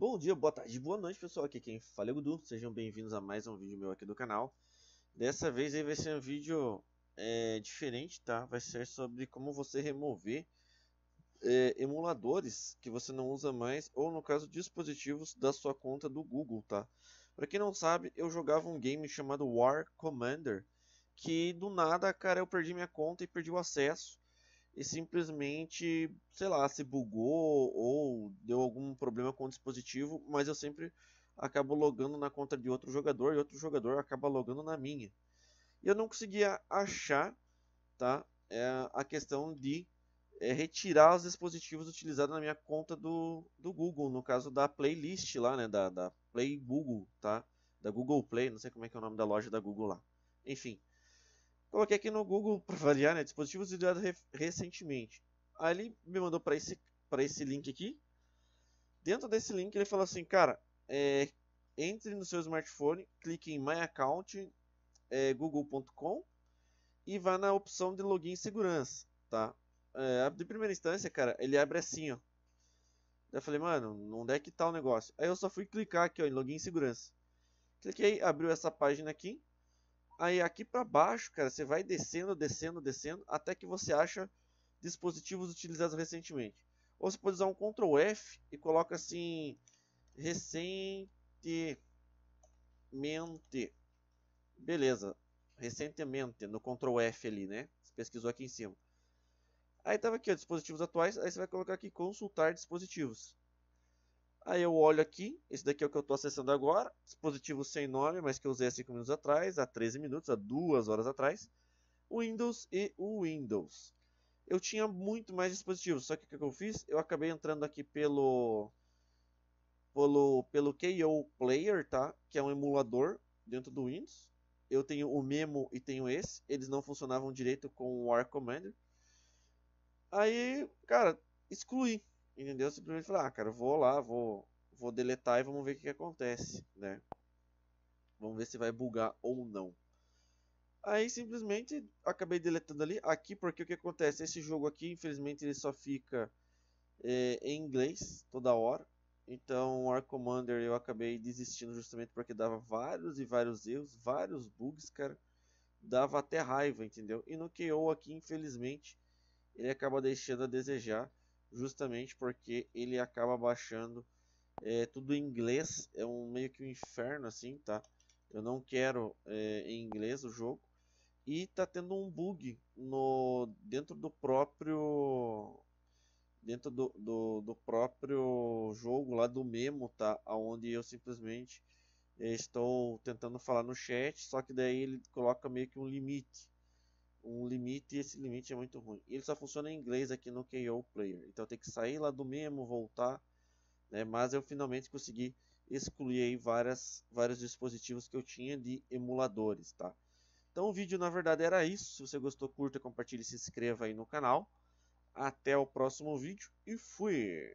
Bom dia, boa tarde, boa noite pessoal, aqui quem fala é o Gudu, sejam bem-vindos a mais um vídeo meu aqui do canal Dessa vez aí vai ser um vídeo é, diferente, tá? Vai ser sobre como você remover é, emuladores que você não usa mais Ou no caso, dispositivos da sua conta do Google, tá? Pra quem não sabe, eu jogava um game chamado War Commander Que do nada, cara, eu perdi minha conta e perdi o acesso e simplesmente, sei lá, se bugou ou deu algum problema com o dispositivo, mas eu sempre acabo logando na conta de outro jogador e outro jogador acaba logando na minha. E eu não conseguia achar tá, é, a questão de é, retirar os dispositivos utilizados na minha conta do, do Google, no caso da playlist lá, né, da, da Play Google, tá? Da Google Play, não sei como é que é o nome da loja da Google lá. Enfim, Coloquei aqui no Google para variar, né? Dispositivos utilizados recentemente. Aí ele me mandou para esse, para esse link aqui. Dentro desse link ele falou assim, cara, é, entre no seu smartphone, clique em My Account, é, google.com e vá na opção de login e segurança, tá? É, de primeira instância, cara, ele abre assim, ó. Eu falei, mano, onde é que tá o negócio? Aí eu só fui clicar aqui ó, em login e segurança. Cliquei, abriu essa página aqui. Aí aqui para baixo, cara, você vai descendo, descendo, descendo, até que você acha dispositivos utilizados recentemente. Ou você pode usar um Ctrl F e coloca assim recentemente. Beleza, recentemente no Ctrl F ali, né? Você pesquisou aqui em cima. Aí tava aqui, ó, dispositivos atuais, aí você vai colocar aqui consultar dispositivos. Aí eu olho aqui, esse daqui é o que eu estou acessando agora, dispositivo sem nome, mas que eu usei há 5 minutos atrás, há 13 minutos, há 2 horas atrás, o Windows e o Windows. Eu tinha muito mais dispositivos, só que o que eu fiz? Eu acabei entrando aqui pelo pelo pelo KO Player, tá? Que é um emulador dentro do Windows. Eu tenho o Memo e tenho esse, eles não funcionavam direito com o War Commander. Aí, cara, excluí Entendeu? Simplesmente falar, ah, cara, vou lá, vou, vou deletar e vamos ver o que, que acontece, né? Vamos ver se vai bugar ou não. Aí simplesmente acabei deletando ali. Aqui, porque o que acontece? Esse jogo aqui, infelizmente, ele só fica é, em inglês toda hora. Então, o War Commander eu acabei desistindo justamente porque dava vários e vários erros, vários bugs, cara. Dava até raiva, entendeu? E no KO aqui, infelizmente, ele acaba deixando a desejar justamente porque ele acaba baixando é, tudo em inglês, é um meio que um inferno assim, tá? Eu não quero é, em inglês o jogo e tá tendo um bug no dentro do próprio dentro do, do, do próprio jogo lá do memo, tá? Aonde eu simplesmente é, estou tentando falar no chat, só que daí ele coloca meio que um limite um limite e esse limite é muito ruim. Ele só funciona em inglês aqui no KO Player, então tem que sair lá do mesmo voltar, né? Mas eu finalmente consegui excluir aí várias, vários dispositivos que eu tinha de emuladores, tá? Então o vídeo na verdade era isso. Se você gostou, curta, compartilhe, se inscreva aí no canal. Até o próximo vídeo e fui!